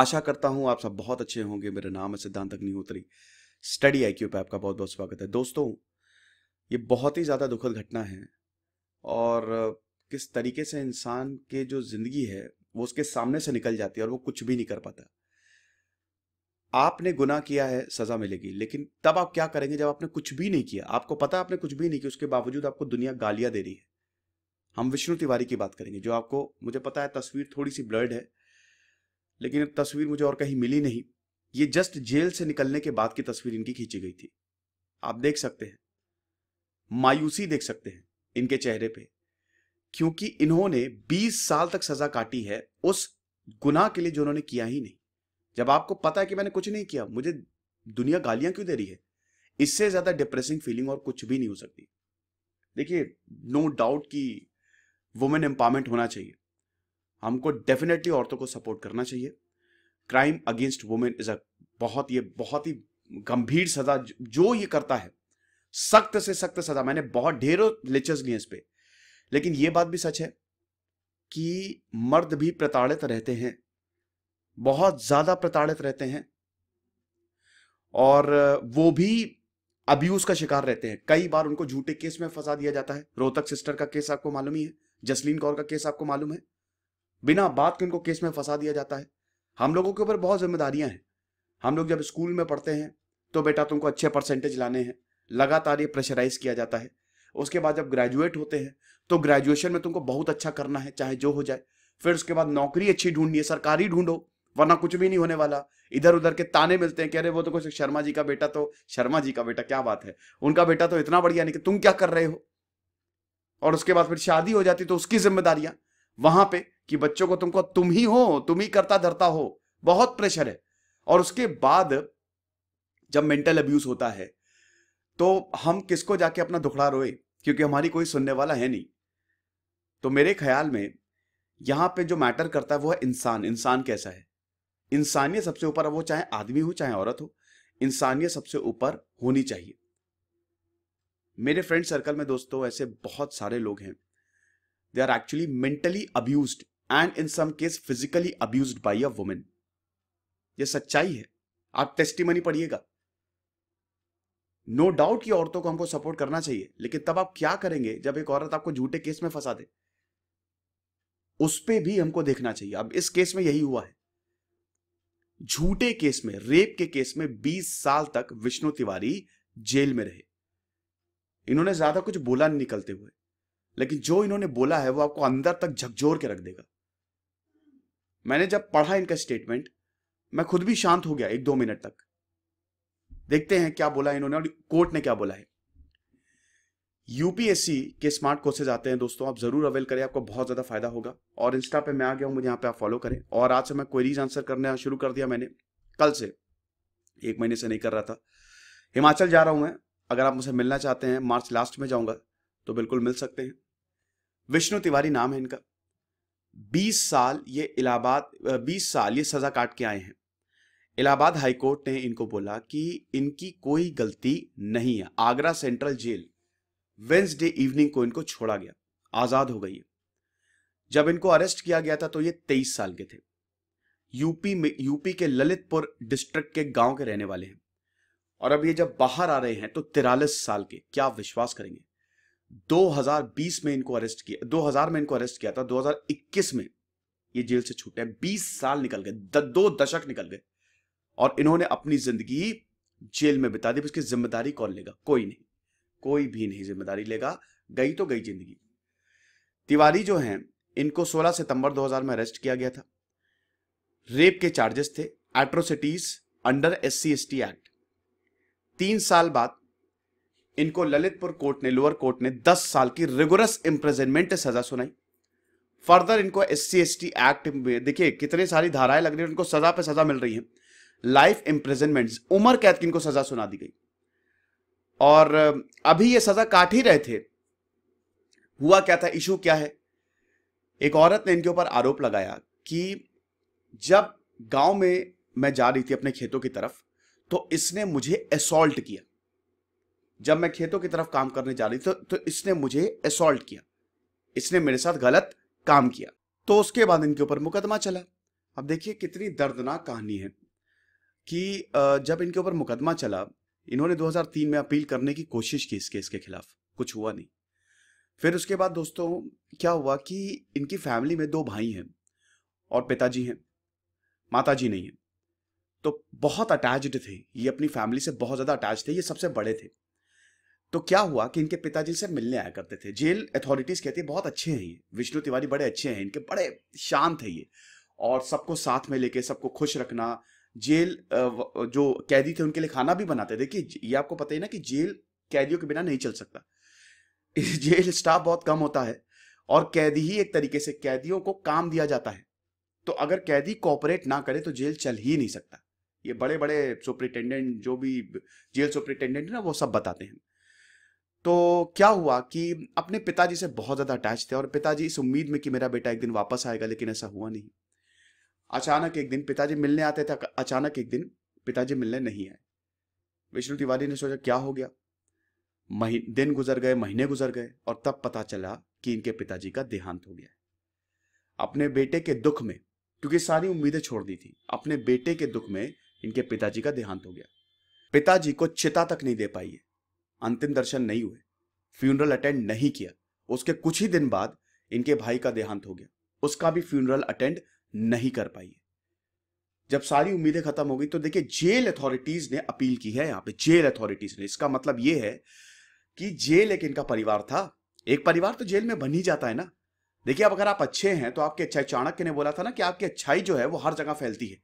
आशा करता हूँ आप सब बहुत अच्छे होंगे मेरा नाम है सिद्धांत अग्निहोत्री स्टडी आई क्यू पे आपका बहुत बहुत स्वागत है दोस्तों ये बहुत ही ज़्यादा दुखद घटना है और किस तरीके से इंसान के जो ज़िंदगी है वो उसके सामने से निकल जाती है और वो कुछ भी नहीं कर पाता आपने गुना किया है सज़ा मिलेगी लेकिन तब आप क्या करेंगे जब आपने कुछ भी नहीं किया आपको पता आपने कुछ भी नहीं किया उसके बावजूद आपको दुनिया गालियाँ दे रही है हम विष्णु तिवारी की बात करेंगे जो आपको मुझे पता है तस्वीर थोड़ी सी ब्लर्ड है लेकिन तस्वीर मुझे और कहीं मिली नहीं ये जस्ट जेल से निकलने के बाद की तस्वीर इनकी खींची गई थी आप देख सकते हैं मायूसी देख सकते हैं इनके चेहरे पे क्योंकि इन्होंने 20 साल तक सजा काटी है उस गुनाह के लिए जो उन्होंने किया ही नहीं जब आपको पता है कि मैंने कुछ नहीं किया मुझे दुनिया गालियां क्यों दे रही है इससे ज्यादा डिप्रेसिंग फीलिंग और कुछ भी नहीं हो सकती देखिए नो डाउट कि वुमेन एम्पावरमेंट होना चाहिए हमको डेफिनेटली औरतों को सपोर्ट करना चाहिए crime against women is a बहुत ये बहुत ही गंभीर सजा जो ये करता है सख्त से सख्त सजा मैंने बहुत ढेरों लेक्चर्स लिए इस पर लेकिन ये बात भी सच है कि मर्द भी प्रताड़ित रहते हैं बहुत ज्यादा प्रताड़ित रहते हैं और वो भी अब्यूज का शिकार रहते हैं कई बार उनको झूठे केस में फंसा दिया जाता है रोहतक सिस्टर का केस आपको मालूम ही है जसलीन कौर का केस आपको मालूम है बिना बात के उनको केस में फंसा दिया जाता है हम लोगों के ऊपर बहुत जिम्मेदारियां हैं हम लोग जब स्कूल में पढ़ते हैं तो बेटा तुमको अच्छे परसेंटेज लाने हैं लगातार ये प्रेशराइज किया जाता है उसके बाद जब ग्रेजुएट होते हैं तो ग्रेजुएशन में तुमको बहुत अच्छा करना है चाहे जो हो जाए फिर उसके बाद नौकरी अच्छी ढूंढनी है सरकारी ढूंढो वरना कुछ भी नहीं होने वाला इधर उधर के ताने मिलते हैं कह रहे वो तो कुछ शर्मा जी का बेटा तो शर्मा जी का बेटा क्या बात है उनका बेटा तो इतना बढ़िया नहीं कि तुम क्या कर रहे हो और उसके बाद फिर शादी हो जाती तो उसकी जिम्मेदारियां वहां पे कि बच्चों को तुमको तुम ही हो तुम ही करता धरता हो बहुत प्रेशर है और उसके बाद जब मेंटल अब्यूज होता है तो हम किसको जाके अपना दुखड़ा रोए क्योंकि हमारी कोई सुनने वाला है नहीं तो मेरे ख्याल में यहां पे जो मैटर करता है वो है इंसान इंसान कैसा है इंसानियत सबसे ऊपर वो चाहे आदमी हो चाहे औरत हो इंसानियत सबसे ऊपर होनी चाहिए मेरे फ्रेंड सर्कल में दोस्तों ऐसे बहुत सारे लोग हैं they are actually mentally abuse and in some case physically abuse by a women ये सच्चाई है आप टेस्टिमनी पढ़िएगा नो डाउट कि औरतों को हमको सपोर्ट करना चाहिए लेकिन तब आप क्या करेंगे जब एक औरत आपको झूठे केस में फंसा दे उस पर भी हमको देखना चाहिए अब इस केस में यही हुआ है झूठे केस में रेप के केस में 20 साल तक विष्णु तिवारी जेल में रहे इन्होंने ज्यादा कुछ बोला नहीं निकलते हुए लेकिन जो इन्होंने बोला है वो आपको अंदर तक झकझोर के रख देगा मैंने जब पढ़ा इनका स्टेटमेंट मैं खुद भी शांत हो गया एक दो मिनट तक देखते हैं क्या बोला इन्होंने और कोर्ट ने क्या बोला है यूपीएससी के स्मार्ट कोर्सेज आते हैं दोस्तों आप जरूर अवेल करें आपको बहुत ज्यादा फायदा होगा और इंस्टा पे मैं आ गया हूं मुझे यहाँ पे आप फॉलो करें और आज से मैं क्वेरीज आंसर करने शुरू कर दिया मैंने कल से एक महीने से नहीं कर रहा था हिमाचल जा रहा हूं मैं अगर आप मुझसे मिलना चाहते हैं मार्च लास्ट में जाऊंगा तो बिल्कुल मिल सकते हैं विष्णु तिवारी नाम है इनका 20 साल ये इलाहाबाद 20 साल ये सज़ा काट के आए हैं इलाहाबाद हाईकोर्ट ने इनको बोला कि इनकी कोई गलती नहीं है Agra central jail Wednesday evening को इनको छोड़ा गया आज़ाद हो गई है जब इनको अरेस्ट किया गया था तो ये 23 साल के थे यूपी में यूपी के ललितपुर डिस्ट्रिक्ट के गांव के रहने वाले हैं और अब ये जब बाहर आ रहे हैं तो तिरालीस साल के क्या विश्वास करेंगे 2020 में इनको अरेस्ट किया 2000 में इनको अरेस्ट किया था 2021 में ये जेल से छूटे हैं 20 साल निकल गए दो दशक निकल गए और इन्होंने अपनी जिंदगी जेल में बिता दी उसकी जिम्मेदारी कौन लेगा कोई नहीं कोई भी नहीं जिम्मेदारी लेगा गई तो गई जिंदगी तिवारी जो हैं इनको 16 सितंबर 2000 में अरेस्ट किया गया था रेप के चार्जेस थे atrocities under S C act तीन साल बाद इनको ललितपुर कोर्ट ने लोअर कोर्ट ने 10 साल की रिगोरस इंप्रेजनमेंट सजा सुनाई फर्दर इनको एस सी एक्ट देखिए कितने सारी धाराएं लग रही है उनको सजा पे सजा मिल रही है लाइफ इंप्रेजनमेंट उम्र कैद की इनको सजा सुना दी गई और अभी ये सजा काट ही रहे थे हुआ क्या था इशू क्या है एक औरत ने इनके ऊपर आरोप लगाया कि जब गांव में मैं जा रही थी अपने खेतों की तरफ तो इसने मुझे असोल्ट किया जब मैं खेतों की तरफ काम करने जा रही थी तो इसने मुझे असोल्ट किया इसने मेरे साथ गलत काम किया तो उसके बाद इनके ऊपर मुकदमा चला अब देखिए कितनी दर्दनाक कहानी है कि जब इनके ऊपर मुकदमा चला इन्होंने 2003 में अपील करने की कोशिश की इस केस के खिलाफ कुछ हुआ नहीं फिर उसके बाद दोस्तों क्या हुआ कि इनकी फैमिली में दो भाई हैं और पिताजी हैं माताजी नहीं है तो बहुत अटैच्ड थे ये अपनी फैमिली से बहुत ज़्यादा अटैच थे ये सबसे बड़े थे तो क्या हुआ कि इनके पिताजी से मिलने आया करते थे जेल अथॉरिटीज कहती है बहुत अच्छे हैं ये विष्णु तिवारी बड़े अच्छे हैं इनके बड़े शांत है ये और सबको साथ में लेके सबको खुश रखना जेल जो कैदी थे उनके लिए खाना भी बनाते कि ये आपको पता ही ना कि जेल कैदियों के बिना नहीं चल सकता जेल स्टाफ बहुत कम होता है और कैदी ही एक तरीके से कैदियों को काम दिया जाता है तो अगर कैदी कोऑपरेट ना करे तो जेल चल ही नहीं सकता ये बड़े बड़े सुप्रिटेंडेंट जो भी जेल सुप्रिटेंडेंट ना वो सब बताते हैं तो क्या हुआ कि अपने पिताजी से बहुत ज़्यादा अटैच थे और पिताजी इस उम्मीद में कि मेरा बेटा एक दिन वापस आएगा लेकिन ऐसा हुआ नहीं अचानक एक दिन पिताजी मिलने आते थे अचानक एक दिन पिताजी मिलने नहीं आए विष्णु तिवारी ने सोचा क्या हो गया मही दिन गुजर गए महीने गुजर गए और तब पता चला कि इनके पिताजी का देहांत हो गया अपने बेटे के दुख में क्योंकि सारी उम्मीदें छोड़ दी थी अपने बेटे के दुख में इनके पिताजी का देहांत हो गया पिताजी को चिता तक नहीं दे पाई है अंतिम दर्शन नहीं हुए फ्यूनरल अटेंड नहीं किया उसके कुछ ही दिन बाद इनके भाई का देहांत हो गया उसका भी फ्यूनरल अटेंड नहीं कर पाई जब सारी उम्मीदें खत्म हो गई तो देखिए जेल अथॉरिटीज ने अपील की है यहाँ पे जेल अथॉरिटीज ने इसका मतलब ये है कि जेल एक इनका परिवार था एक परिवार तो जेल में बन ही जाता है ना देखिए अब अगर आप अच्छे हैं तो आपके अच्छाई चाणक्य ने बोला था ना कि आपकी अच्छाई जो है वो हर जगह फैलती है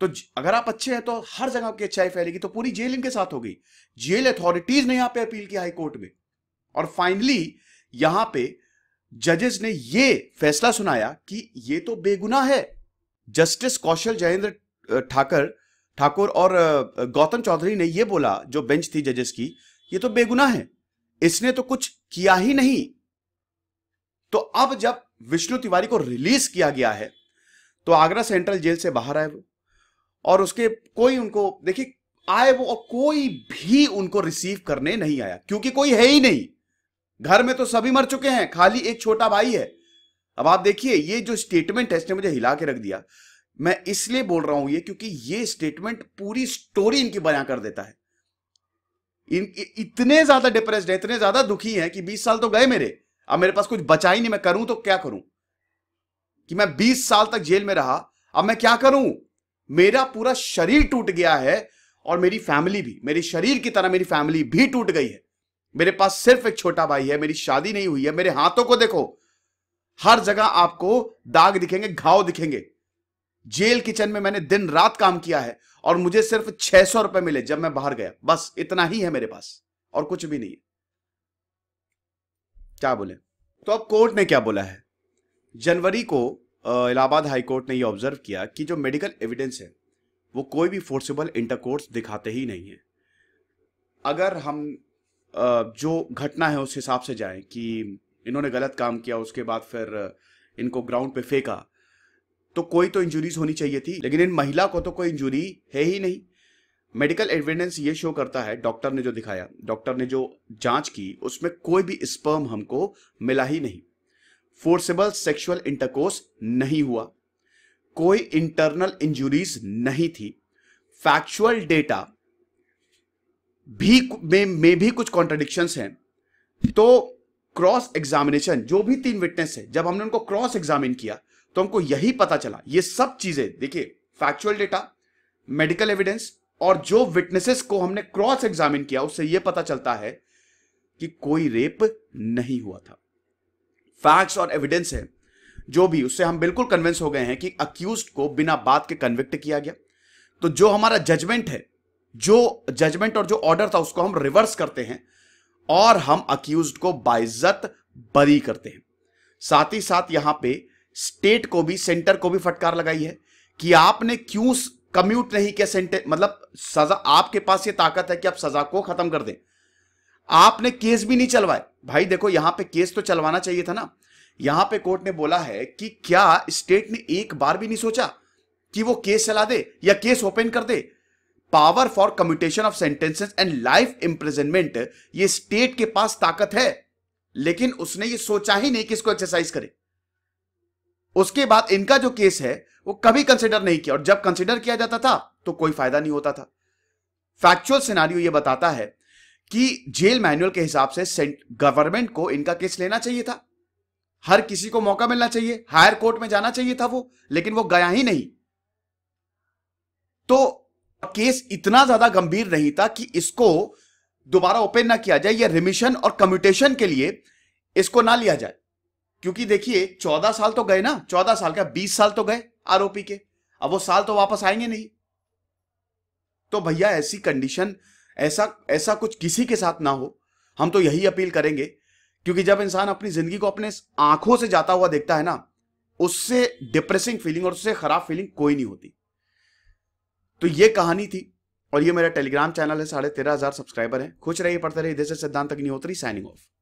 तो अगर आप अच्छे हैं तो हर जगह आपकी अच्छाई फैलेगी तो पूरी जेल इनके साथ हो गई जेल अथॉरिटीज ने यहां पे अपील की हाई कोर्ट में और फाइनली यहां पे जजेस ने ये फैसला सुनाया कि ये तो बेगुना है जस्टिस कौशल जयेंद्र ठाकर ठाकुर और गौतम चौधरी ने यह बोला जो बेंच थी जजेस की ये तो बेगुना है इसने तो कुछ किया ही नहीं तो अब जब विष्णु तिवारी को रिलीज किया गया है तो आगरा सेंट्रल जेल से बाहर आए वो और उसके कोई उनको देखिए आए वो और कोई भी उनको रिसीव करने नहीं आया क्योंकि कोई है ही नहीं घर में तो सभी मर चुके हैं खाली एक छोटा भाई है अब आप देखिए ये जो स्टेटमेंट है इसने मुझे हिला के रख दिया मैं इसलिए बोल रहा हूं ये क्योंकि ये स्टेटमेंट पूरी स्टोरी इनकी बयां कर देता है इन इतने ज्यादा डिप्रेस्ड है इतने ज्यादा दुखी है कि 20 साल तो गए मेरे अब मेरे पास कुछ बचा ही नहीं मैं करूं तो क्या करूं कि मैं 20 साल तक जेल में रहा अब मैं क्या करूं मेरा पूरा शरीर टूट गया है और मेरी फैमिली भी मेरे शरीर की तरह मेरी फैमिली भी टूट गई है मेरे पास सिर्फ एक छोटा भाई है मेरी शादी नहीं हुई है मेरे हाथों को देखो हर जगह आपको दाग दिखेंगे घाव दिखेंगे जेल किचन में मैंने दिन रात काम किया है और मुझे सिर्फ छह सौ रुपए मिले जब मैं बाहर गया बस इतना ही है मेरे पास और कुछ भी नहीं क्या बोले तो अब कोर्ट ने क्या बोला है जनवरी को इलाहाबाद हाईकोर्ट ने ये ऑब्जर्व किया कि जो मेडिकल एविडेंस है वो कोई भी फोर्सेबल इंटरकोर्स दिखाते ही नहीं है अगर हम जो घटना है उस हिसाब से जाएं कि इन्होंने गलत काम किया उसके बाद फिर इनको ग्राउंड पे फेंका तो कोई तो इंजुरीज होनी चाहिए थी लेकिन इन महिला को तो कोई इंजुरी है ही नहीं मेडिकल एविडेंस ये शो करता है डॉक्टर ने जो दिखाया डॉक्टर ने जो जांच की उसमें कोई भी स्पर्म हमको मिला ही नहीं फोर्सेबल सेक्सुअल इंटरकोर्स नहीं हुआ कोई इंटरनल इंजुरीज नहीं थी फैक्चुअल डेटा भी में, में भी कुछ कॉन्ट्रडिक्शन हैं तो क्रॉस एग्जामिनेशन जो भी तीन विटनेस है जब हमने उनको क्रॉस एग्जामिन किया तो हमको यही पता चला ये सब चीजें देखिए फैक्चुअल डेटा मेडिकल एविडेंस और जो विटनेसेस को हमने क्रॉस एग्जामिन किया उससे यह पता चलता है कि कोई रेप नहीं हुआ था फैक्ट्स और एविडेंस है जो भी उससे हम बिल्कुल कन्विंस हो गए हैं कि अक्यूज को बिना बात के कन्विक्ट किया गया तो जो हमारा जजमेंट है जो जजमेंट और जो ऑर्डर था उसको हम रिवर्स करते हैं और हम अक्यूज को बाइज्जत बरी करते हैं साथ ही साथ यहां पे स्टेट को भी सेंटर को भी फटकार लगाई है कि आपने क्यों कम्यूट नहीं किया सेंटर मतलब सजा आपके पास ये ताकत है कि आप सजा को खत्म कर दें आपने केस भी नहीं चलवाए भाई देखो यहां पे केस तो चलवाना चाहिए था ना यहां पे कोर्ट ने बोला है कि क्या स्टेट ने एक बार भी नहीं सोचा कि वो केस चला दे या केस ओपन कर दे power for commutation of sentences and life imprisonment ये स्टेट के पास ताकत है लेकिन उसने ये सोचा ही नहीं कि इसको एक्सरसाइज करे उसके बाद इनका जो केस है वो कभी कंसिडर नहीं किया और जब कंसिडर किया जाता था तो कोई फायदा नहीं होता था फैक्चुअल सिनारियो ये बताता है कि जेल मैनुअल के हिसाब से गवर्नमेंट को इनका केस लेना चाहिए था हर किसी को मौका मिलना चाहिए हायर कोर्ट में जाना चाहिए था वो लेकिन वो गया ही नहीं तो केस इतना ज्यादा गंभीर नहीं था कि इसको दोबारा ओपन ना किया जाए या रिमिशन और कम्यूटेशन के लिए इसको ना लिया जाए क्योंकि देखिए चौदह साल तो गए ना चौदह साल का बीस साल तो गए आरोपी के अब वो साल तो वापस आएंगे नहीं तो भैया ऐसी कंडीशन ऐसा ऐसा कुछ किसी के साथ ना हो हम तो यही अपील करेंगे क्योंकि जब इंसान अपनी जिंदगी को अपने आंखों से जाता हुआ देखता है ना उससे डिप्रेसिंग फीलिंग और उससे खराब फीलिंग कोई नहीं होती तो ये कहानी थी और ये मेरा टेलीग्राम चैनल है साढ़े तेरह हजार सब्सक्राइबर है खुश रहिए पढ़ते रहिए सिद्धांत नहीं सिद्धांत अग्निहोत्री साइनिंग ऑफ